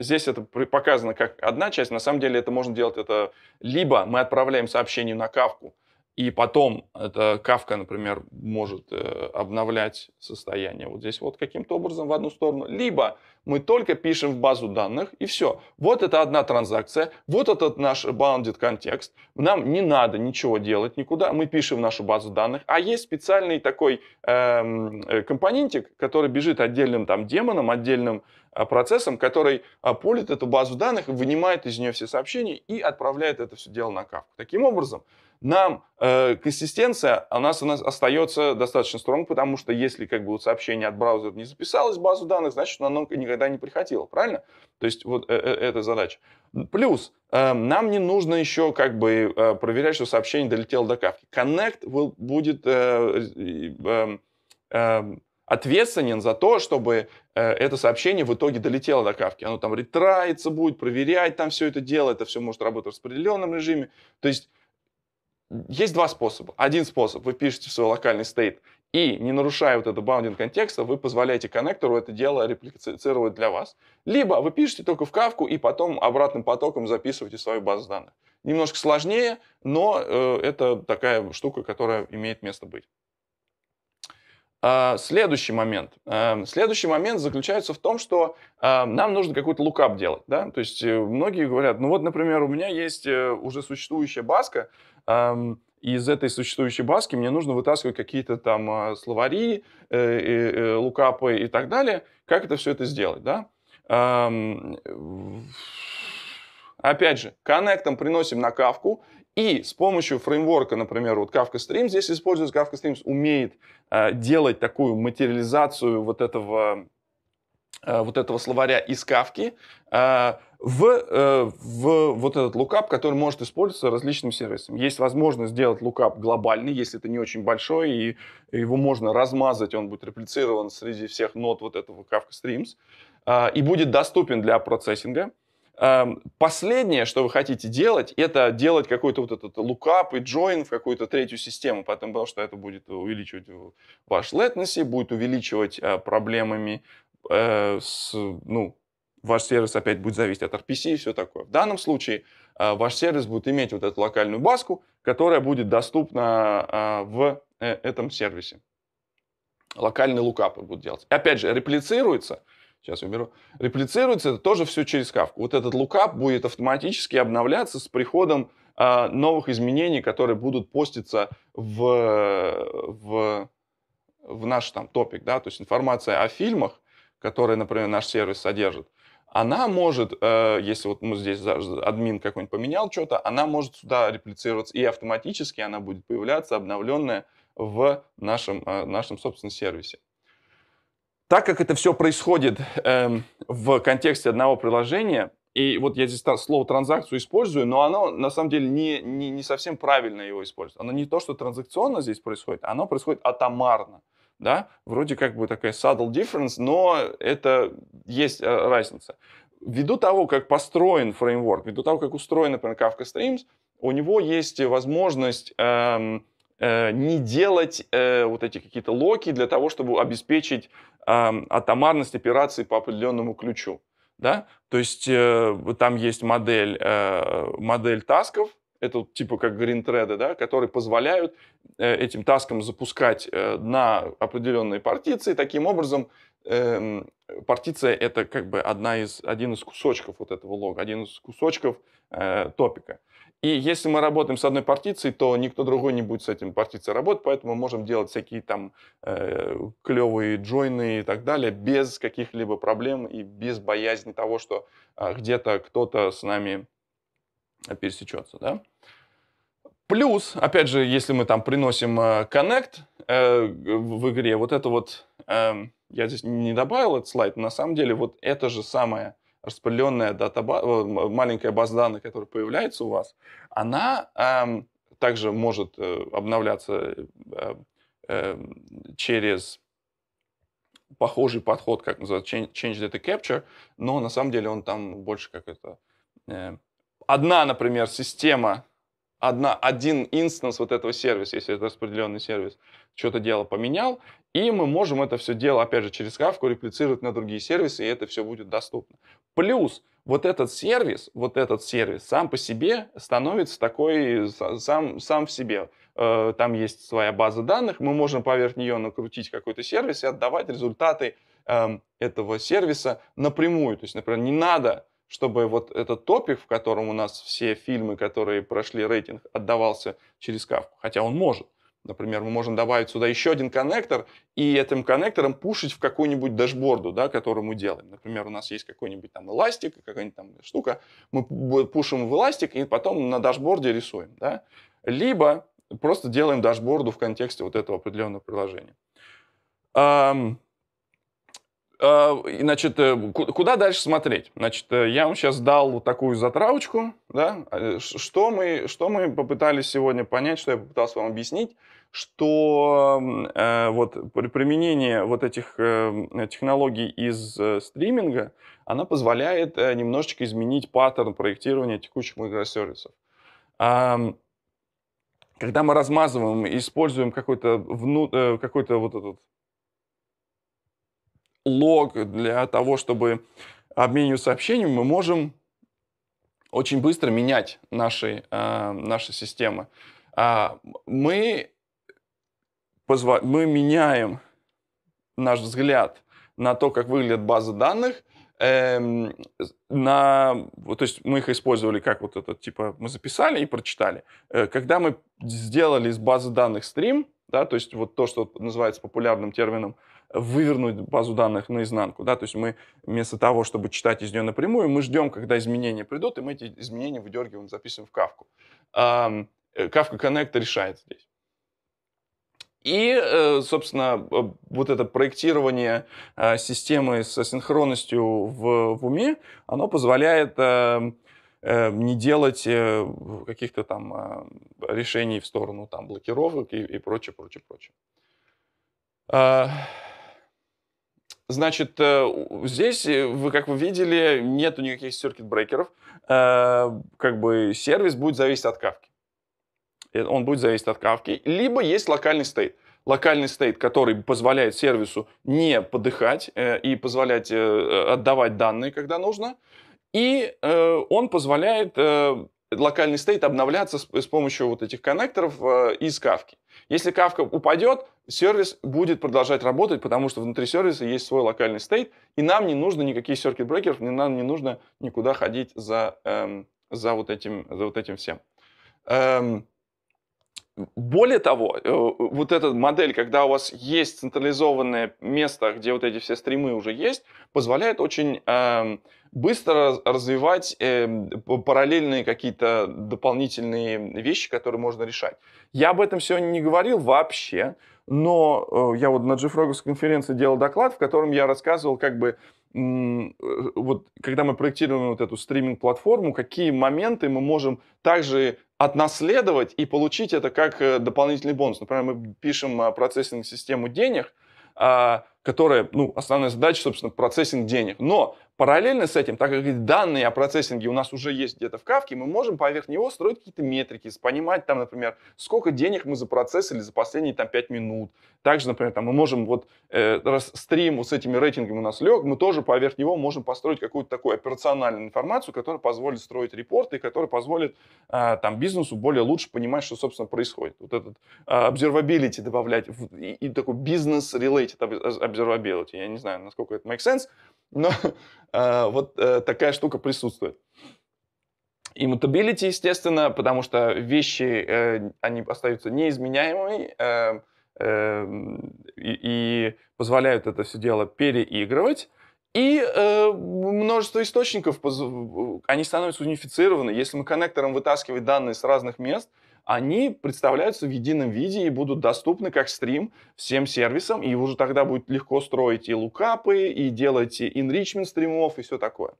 Здесь это показано как одна часть, на самом деле это можно делать это либо мы отправляем сообщение на кавку, и потом эта Кавка, например, может э, обновлять состояние вот здесь вот каким-то образом в одну сторону. Либо мы только пишем в базу данных и все. Вот это одна транзакция, вот этот наш bounded контекст. Нам не надо ничего делать никуда, мы пишем в нашу базу данных. А есть специальный такой эм, э, компонентик, который бежит отдельным там демоном, отдельным э, процессом, который э, полит эту базу данных, вынимает из нее все сообщения и отправляет это все дело на кавку. Таким образом, нам э, консистенция а у нас, у нас остается достаточно строг, потому что если как бы вот сообщение от браузера не записалось в базу данных, значит оно никогда не приходило, правильно? То есть вот э, э, эта задача. Плюс э, нам не нужно еще как бы э, проверять, что сообщение долетело до кавки. Connect will, будет э, э, э, ответственен за то, чтобы э, это сообщение в итоге долетело до кавки. Оно там ретраится будет, проверять там все это дело, это все может работать в распределенном режиме. То есть есть два способа. Один способ, вы пишете в свой локальный стейт, и не нарушая вот это баундинг контекста, вы позволяете коннектору это дело реплицировать для вас. Либо вы пишете только в кавку и потом обратным потоком записываете свою базу данных. Немножко сложнее, но э, это такая штука, которая имеет место быть. А, следующий момент. Эм, следующий момент заключается в том, что э, нам нужно какой-то лукап делать. Да? То есть э, многие говорят, ну вот, например, у меня есть э, уже существующая баска, эм, и из этой существующей баски мне нужно вытаскивать какие-то там а, словари, лукапы и так далее. Как это все это сделать? Да? Эм, опять же, коннектом приносим на кавку и с помощью фреймворка, например, вот Kafka Streams, здесь используется Kafka Streams, умеет э, делать такую материализацию вот этого, э, вот этого словаря из Kafka э, в, э, в вот этот лукап, который может использоваться различным сервисом. Есть возможность сделать лукап глобальный, если это не очень большой, и его можно размазать, он будет реплицирован среди всех нот вот этого Kafka Streams, э, и будет доступен для процессинга. Эм, последнее, что вы хотите делать, это делать какой-то вот этот лукап и join в какую-то третью систему, потому что это будет увеличивать ваш latency, будет увеличивать э, проблемами э, с, ну, ваш сервис опять будет зависеть от RPC и все такое. В данном случае э, ваш сервис будет иметь вот эту локальную баску, которая будет доступна в этом сервисе. Локальные лукапы будут делать. Опять же, реплицируется – сейчас я уберу, реплицируется, это тоже все через Kafka. Вот этот лукап будет автоматически обновляться с приходом э, новых изменений, которые будут поститься в, в, в наш там топик, да, то есть информация о фильмах, которые, например, наш сервис содержит, она может, э, если вот мы здесь админ какой-нибудь поменял что-то, она может сюда реплицироваться, и автоматически она будет появляться обновленная в нашем, э, нашем собственном сервисе. Так как это все происходит эм, в контексте одного приложения, и вот я здесь слово транзакцию использую, но оно на самом деле не, не, не совсем правильно его использовать. Оно не то, что транзакционно здесь происходит, оно происходит атомарно. Да? Вроде как бы такая subtle difference, но это есть э, разница. Ввиду того, как построен фреймворк, ввиду того, как устроен, например, Kafka Streams, у него есть возможность эм, Э, не делать э, вот эти какие-то локи для того, чтобы обеспечить э, атомарность операции по определенному ключу. Да? То есть э, там есть модель, э, модель тасков, это типа как гринтреды, да, которые позволяют э, этим таскам запускать э, на определенные партиции. Таким образом, э, партиция это как бы одна из, один из кусочков вот этого лога, один из кусочков э, топика. И если мы работаем с одной партицией, то никто другой не будет с этим партицией работать, поэтому мы можем делать всякие там э, клевые джойны и так далее без каких-либо проблем и без боязни того, что э, где-то кто-то с нами пересечется. Да? Плюс, опять же, если мы там приносим э, Connect э, в игре, вот это вот, э, я здесь не добавил этот слайд, но на самом деле вот это же самое распределенная датаба... маленькая база данных, которая появляется у вас, она эм, также может э, обновляться э, э, через похожий подход, как называется, change, change data capture, но на самом деле он там больше как это... Э, одна, например, система одна, один инстанс вот этого сервиса, если это распределенный сервис, что-то дело поменял, и мы можем это все дело, опять же, через Kafka реплицировать на другие сервисы, и это все будет доступно. Плюс вот этот сервис, вот этот сервис сам по себе становится такой сам, сам в себе. Э, там есть своя база данных, мы можем поверх нее накрутить какой-то сервис и отдавать результаты эм, этого сервиса напрямую. То есть, например, не надо чтобы вот этот топик, в котором у нас все фильмы, которые прошли рейтинг, отдавался через кавку. Хотя он может. Например, мы можем добавить сюда еще один коннектор и этим коннектором пушить в какую-нибудь дашборду, да, которую мы делаем. Например, у нас есть какой-нибудь там эластик, какая-нибудь там штука. Мы пушим в эластик и потом на дашборде рисуем. Да? Либо просто делаем дашборду в контексте вот этого определенного приложения. Э, значит, э, куда дальше смотреть? Значит, э, я вам сейчас дал такую затравочку, да, а, что мы, что мы попытались сегодня понять, что я попытался вам объяснить, что э, вот применение вот этих э, технологий из э, стриминга, она позволяет э, немножечко изменить паттерн проектирования текущих микросервисов. Эм, когда мы размазываем используем какой-то какой-то вот этот лог для того, чтобы обмениваться сообщениями, мы можем очень быстро менять наши, э, наши системы. А мы, позва- мы меняем наш взгляд на то, как выглядят базы данных, эм, на, то есть мы их использовали как вот этот, типа, мы записали и прочитали. Э, когда мы сделали из базы данных стрим, да, то есть вот то, что называется популярным термином вывернуть базу данных наизнанку. Да? То есть мы вместо того, чтобы читать из нее напрямую, мы ждем, когда изменения придут, и мы эти изменения выдергиваем, записываем в Кавку. Kafka э, Connect решает здесь. И, э, собственно, вот это проектирование э, системы со синхронностью в, в уме, оно позволяет эм, не делать каких-то там решений в сторону там блокировок и, и прочее, прочее, прочее. А, Значит, э, здесь, э, вы, как вы видели, нету никаких серкет-брекеров. Э, как бы сервис будет зависеть от кавки. Он будет зависеть от кавки. Либо есть локальный стейт. Локальный стейт, который позволяет сервису не подыхать и позволять отдавать данные, когда нужно. И он позволяет локальный стейт обновляться с, помощью вот этих коннекторов э, из кавки. Если Kafka упадет, сервис будет продолжать работать, потому что внутри сервиса есть свой локальный стейт, и нам не нужно никаких серкет-брекеров, нам не нужно никуда ходить за, эм, за, вот, этим, за вот этим всем. Эм, более того, э, вот эта модель, когда у вас есть централизованное место, где вот эти все стримы уже есть, позволяет очень эм, быстро развивать эм, параллельные какие-то дополнительные вещи, которые можно решать. Я об этом сегодня не говорил вообще, но э, я вот на GFROGS конференции делал доклад, в котором я рассказывал как бы э, вот когда мы проектируем вот эту стриминг-платформу, какие моменты мы можем также отнаследовать и получить это как э, дополнительный бонус. Например, мы пишем э, процессинг-систему денег, а, которая, ну, основная задача, собственно, процессинг денег. Но Параллельно с этим, так как данные о процессинге у нас уже есть где-то в Кавке, мы можем поверх него строить какие-то метрики, понимать там, например, сколько денег мы запроцессили за последние там 5 минут. Также, например, там мы можем вот э, раз стрим вот с этими рейтингами у нас лег, мы тоже поверх него можем построить какую-то такую операциональную информацию, которая позволит строить репорты, которая позволит э, там бизнесу более лучше понимать, что, собственно, происходит. Вот этот э, observability добавлять в, и, и такой бизнес-related observability. Я не знаю, насколько это makes sense, но А, вот э, такая штука присутствует. И Immutability, естественно, потому что вещи, э, они остаются неизменяемыми эм, эм, и позволяют это все дело переигрывать. И э, множество источников, они становятся унифицированы. Если мы коннектором вытаскиваем данные с разных мест, они представляются в едином виде и будут доступны как стрим всем сервисам, и уже тогда будет легко строить и лукапы, и делать и инричмент стримов, и все такое.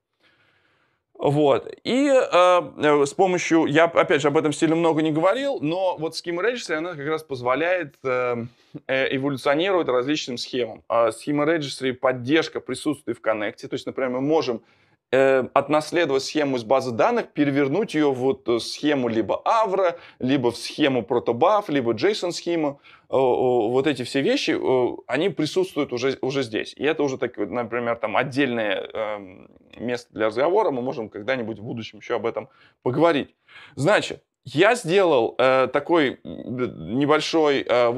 Вот. И э, с помощью, я опять же об этом сильно много не говорил, но вот схема Registry, она как раз позволяет эм, э, эволюционировать различным схемам. Э, схема Registry, поддержка присутствует в коннекте, то есть, например, мы можем э, отнаследовать схему из базы данных, перевернуть ее в вот э, схему либо Авра, либо в схему протобаф, либо JSON схему. Вот эти все вещи, они присутствуют уже, уже здесь. И это уже, так, например, там отдельное эм, место для разговора. Мы можем когда-нибудь в будущем еще об этом поговорить. Значит, я сделал э, такой небольшой э,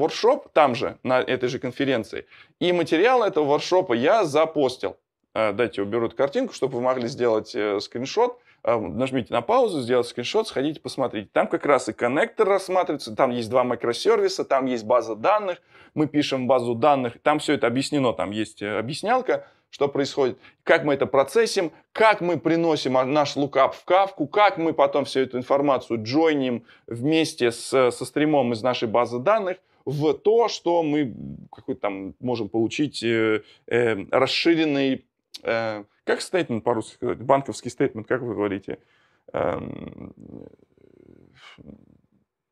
там же, на этой же конференции. И материал этого воршопа я запостил. А, дайте уберут картинку, чтобы вы могли сделать э, скриншот, а, нажмите на паузу, сделать скриншот, сходите, посмотрите. Там как раз и коннектор рассматривается, там есть два микросервиса, там есть база данных, мы пишем базу данных, там все это объяснено, там есть э, объяснялка, что происходит, как мы это процессим, как мы приносим наш лукап в кавку, как мы потом всю эту информацию джойним вместе с, со стримом из нашей базы данных в то, что мы какой там можем получить э, э, расширенный Э, как стейтмент по-русски сказать? Банковский стейтмент, как вы говорите? Эм,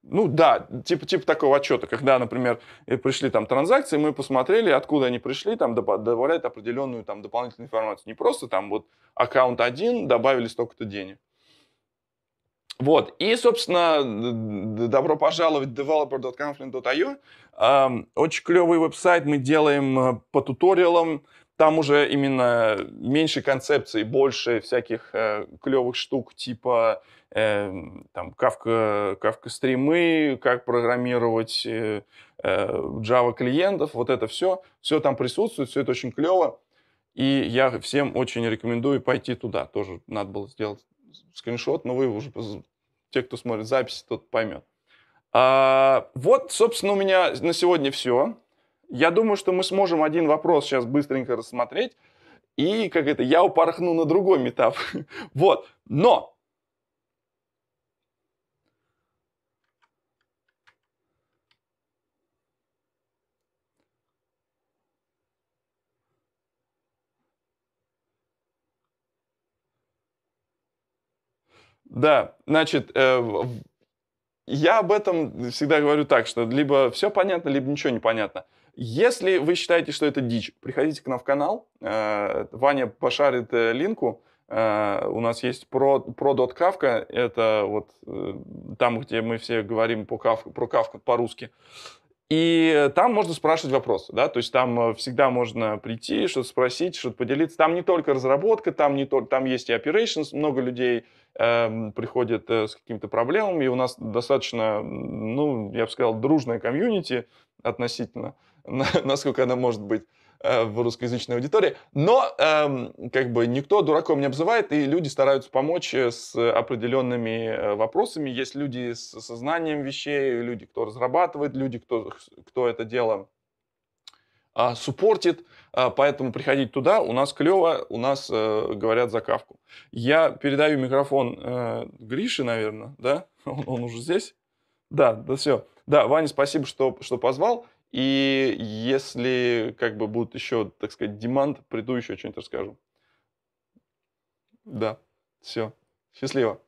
ну да, типа, типа такого отчета, когда, например, э, пришли там транзакции, мы посмотрели, откуда они пришли, там добавляет определенную там дополнительную информацию. Не просто там вот аккаунт один, добавили столько-то денег. Вот, и, собственно, добро пожаловать в developer.confluent.io. Эм, очень клевый веб-сайт мы делаем э, по туториалам, там уже именно меньше концепций, больше всяких э, клевых штук типа э, там кавка-кавка стримы, как программировать э, э, Java клиентов, вот это все, все там присутствует, все это очень клево. И я всем очень рекомендую пойти туда. Тоже надо было сделать скриншот, но вы уже, те, кто смотрит записи, тот поймет. А, вот, собственно, у меня на сегодня все. Я думаю, что мы сможем один вопрос сейчас быстренько рассмотреть. И как это, я упорхну на другой этап. вот. Но Да, значит, э, я об этом всегда говорю так, что либо все понятно, либо ничего не понятно. Если вы считаете, что это дичь, приходите к нам в канал. Э, Ваня пошарит э, линку. Э, у нас есть про, про дот Кавка, это вот там, где мы все говорим по кавку, про Кавку по-русски. И там можно спрашивать вопросы, да, то есть там всегда можно прийти, что-то спросить, что-то поделиться. Там не только разработка, там, не только, там есть и operations, много людей э, приходят э, с какими-то проблемами, и у нас достаточно, ну, я бы сказал, дружная комьюнити относительно. Э, насколько она может быть э, в русскоязычной аудитории. Но эм, как бы никто дураком не обзывает, и люди стараются помочь э, с определенными э, вопросами. Есть люди с сознанием вещей, люди, кто разрабатывает, люди, кто, кто это дело э, а, суппортит. Э, а, поэтому приходить туда, у нас клево, у нас э, говорят за кавку. Я передаю микрофон э, Грише, наверное, да? Он, он уже здесь? Да, да все. Да, Ваня, спасибо, что, что позвал. И если как бы будут еще, так сказать, демант, приду еще что-нибудь расскажу. Да, все. Счастливо.